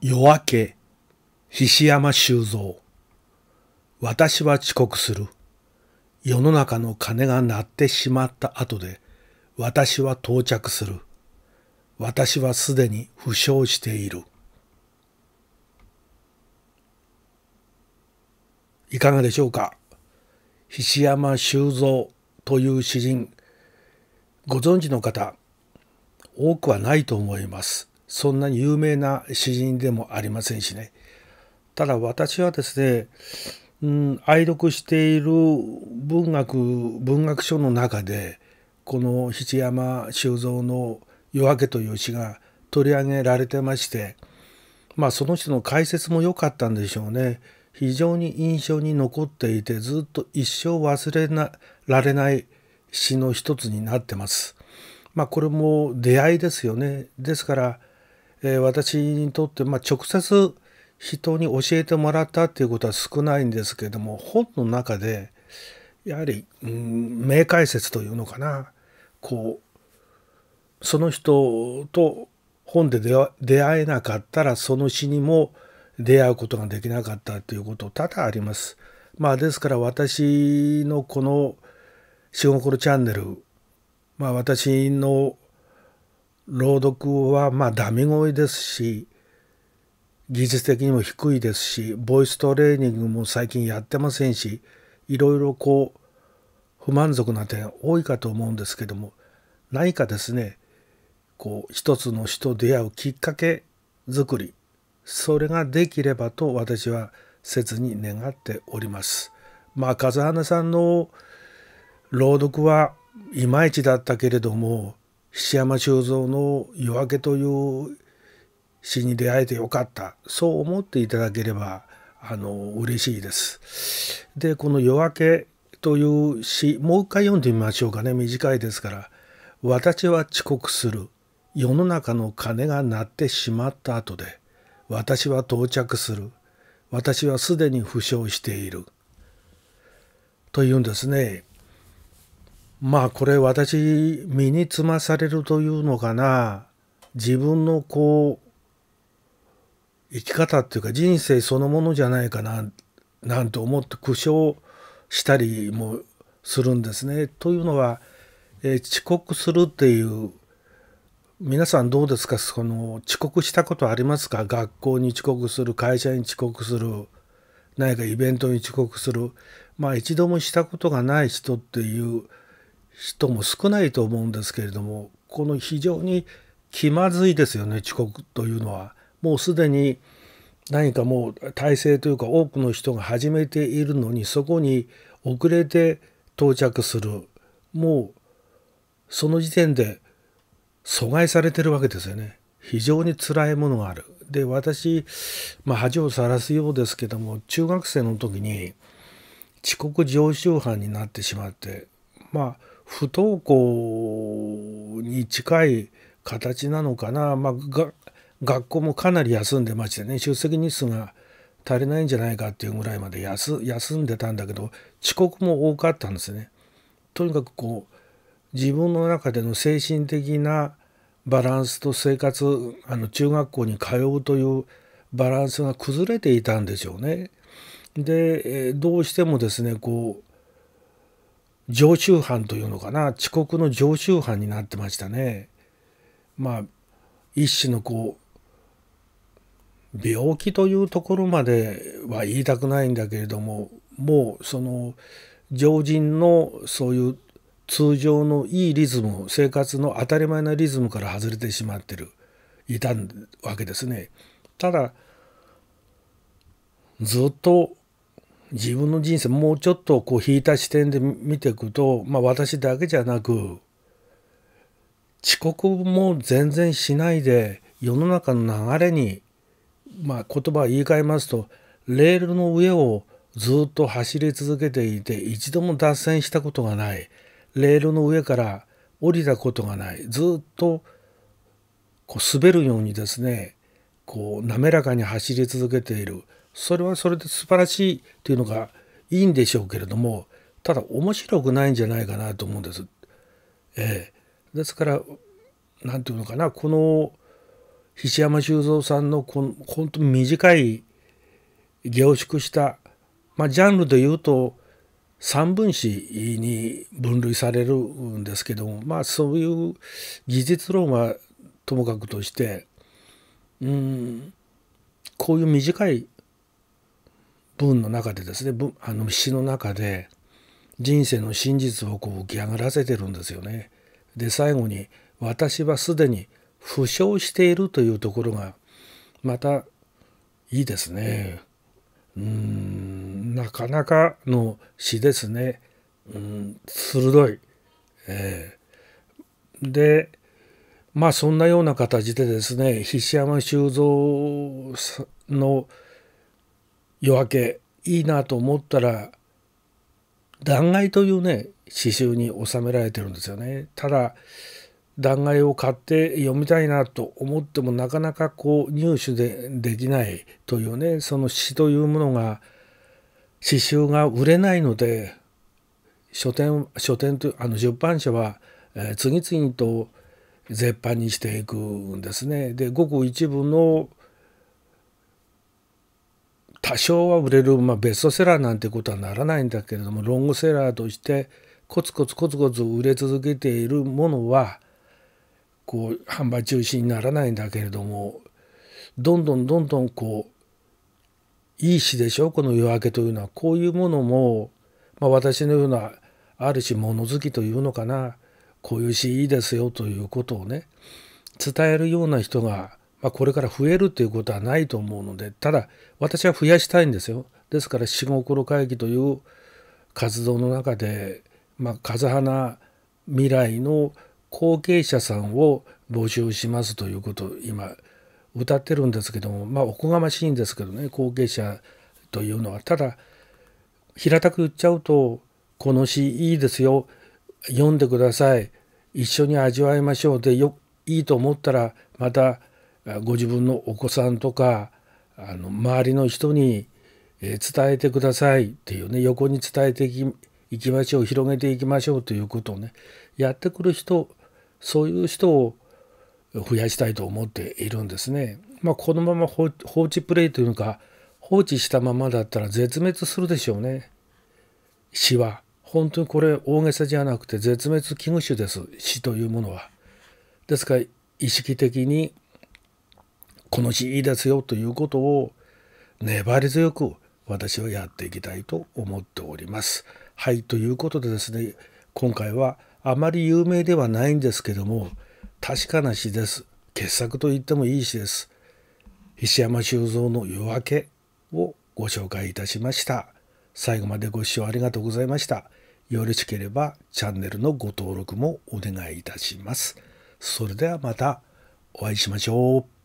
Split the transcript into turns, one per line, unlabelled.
夜明け、菱山修造。私は遅刻する。世の中の鐘が鳴ってしまった後で、私は到着する。私はすでに負傷している。いかがでしょうか菱山修造という詩人、ご存知の方、多くはないと思います。そんなに有名な詩人でもありませんしねただ私はですね、うん、愛読している文学文学書の中でこの七山修造の「夜明け」という詩が取り上げられてましてまあその人の解説も良かったんでしょうね非常に印象に残っていてずっと一生忘れなられない詩の一つになってます。まあ、これも出会いですよねですからえ私にとって、まあ、直接人に教えてもらったっていうことは少ないんですけども本の中でやはり、うん、名解説というのかなこうその人と本で出会えなかったらその詩にも出会うことができなかったということ多々あります。まあですから私のこの「仕事チャンネル」まあ私の朗読はまあダミ声ですし技術的にも低いですしボイストレーニングも最近やってませんしいろいろこう不満足な点多いかと思うんですけども何かですねこう一つの人と出会うきっかけ作りそれができればと私は切に願っております。まあ風花さんの朗読はいまいちだったけれども菱山修造の「夜明け」という詩に出会えてよかったそう思っていただければあの嬉しいです。でこの「夜明け」という詩もう一回読んでみましょうかね短いですから「私は遅刻する」「世の中の鐘が鳴ってしまった後で私は到着する」「私はすでに負傷している」というんですね。まあこれ私身につまされるというのかな自分のこう生き方っていうか人生そのものじゃないかななんて思って苦笑したりもするんですね。というのは、えー、遅刻するっていう皆さんどうですかその遅刻したことありますか学校に遅刻する会社に遅刻する何かイベントに遅刻するまあ一度もしたことがない人っていう人も少ないと思うんですけれどもこの非常に気まずいですよね遅刻というのは。もうすでに何かもう体制というか多くの人が始めているのにそこに遅れて到着するもうその時点で阻害されてるわけですよね非常に辛いものがあるで私、まあ、恥をさらすようですけども中学生の時に遅刻常習犯になってしまってまあ不登校に近い形なのかな、まあ、が学校もかなり休んでましてね出席日数が足りないんじゃないかっていうぐらいまで休んでたんだけど遅刻も多かったんですね。とにかくこう自分の中での精神的なバランスと生活あの中学校に通うというバランスが崩れていたんでしょうね。でどうしてもですねこう常習犯というのかな遅刻の常習犯になってましたね。まあ一種のこう病気というところまでは言いたくないんだけれどももうその常人のそういう通常のいいリズム生活の当たり前なリズムから外れてしまってるいたわけですね。ただずっと自分の人生もうちょっとこう引いた視点で見ていくと、まあ、私だけじゃなく遅刻も全然しないで世の中の流れに、まあ、言葉を言い換えますとレールの上をずっと走り続けていて一度も脱線したことがないレールの上から降りたことがないずっとこう滑るようにですねこう滑らかに走り続けている。それはそれで素晴らしいというのがいいんでしょうけれどもただ面白くないんじゃないかなと思うんです。えー、ですから何て言うのかなこの菱山修造さんのこの本当に短い凝縮した、まあ、ジャンルで言うと三分子に分類されるんですけどもまあそういう技術論はともかくとしてうんこういう短い文の中でですねあの詩の中で人生の真実をこう浮き上がらせてるんですよね。で最後に「私はすでに負傷している」というところがまたいいですね。うーんなかなかの詩ですね。うん鋭い。えー、でまあそんなような形でですね菱山修造の「夜明けいいなと思ったら断崖というね刺繍に収められてるんですよね。ただ断崖を買って読みたいなと思ってもなかなかこう入手でできないというねその詩というものが刺繍が売れないので書店書店とあの出版社は、えー、次々と絶版にしていくんですね。でごく一部の多少は売れる、まあ、ベストセラーなんてことはならないんだけれどもロングセラーとしてコツコツコツコツ売れ続けているものはこう販売中止にならないんだけれどもどんどんどんどんこういい詩でしょこの夜明けというのはこういうものも、まあ、私のようなある種物好きというのかなこういう詩いいですよということをね伝えるような人がまあ、これから増えるということはないと思うので、ただ、私は増やしたいんですよ。ですから、下心会議という活動の中で、まあ、風花未来の後継者さんを募集しますということを今、歌ってるんですけども、まあ、おこがましいんですけどね、後継者というのは。ただ、平たく言っちゃうと、この詩いいですよ、読んでください、一緒に味わいましょうでよ、いいと思ったら、また、ご自分のお子さんとかあの周りの人に伝えてくださいっていうね横に伝えていきましょう広げていきましょうということをねやってくる人そういう人を増やしたいと思っているんですね。まあ、このまま放置プレイというのか放置したままだったら絶滅するでしょうね。死は本当にこれ大げさじゃなくて絶滅危惧種です死というものは。ですから意識的にこの地いいですよということを粘り強く私はやっていきたいと思っております。はいということでですね今回はあまり有名ではないんですけども確かな詩です傑作と言ってもいい詩です石山修造の夜明けをご紹介いたしました最後までご視聴ありがとうございましたよろしければチャンネルのご登録もお願いいたしますそれではまたお会いしましょう